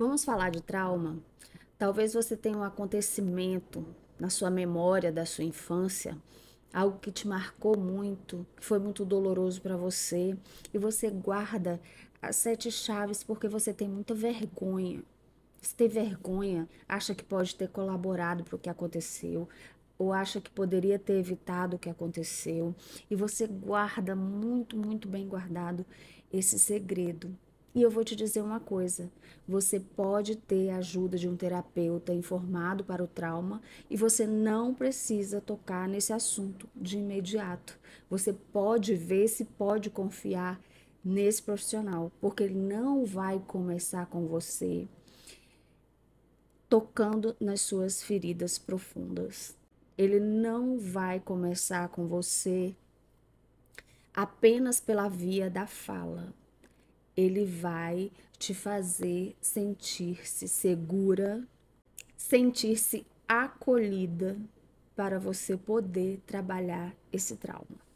Vamos falar de trauma? Talvez você tenha um acontecimento na sua memória da sua infância, algo que te marcou muito, que foi muito doloroso para você, e você guarda as sete chaves porque você tem muita vergonha. Você tem vergonha, acha que pode ter colaborado para o que aconteceu, ou acha que poderia ter evitado o que aconteceu, e você guarda muito, muito bem guardado esse segredo e eu vou te dizer uma coisa: você pode ter a ajuda de um terapeuta informado para o trauma e você não precisa tocar nesse assunto de imediato. Você pode ver se pode confiar nesse profissional, porque ele não vai começar com você tocando nas suas feridas profundas. Ele não vai começar com você apenas pela via da fala ele vai te fazer sentir-se segura, sentir-se acolhida para você poder trabalhar esse trauma.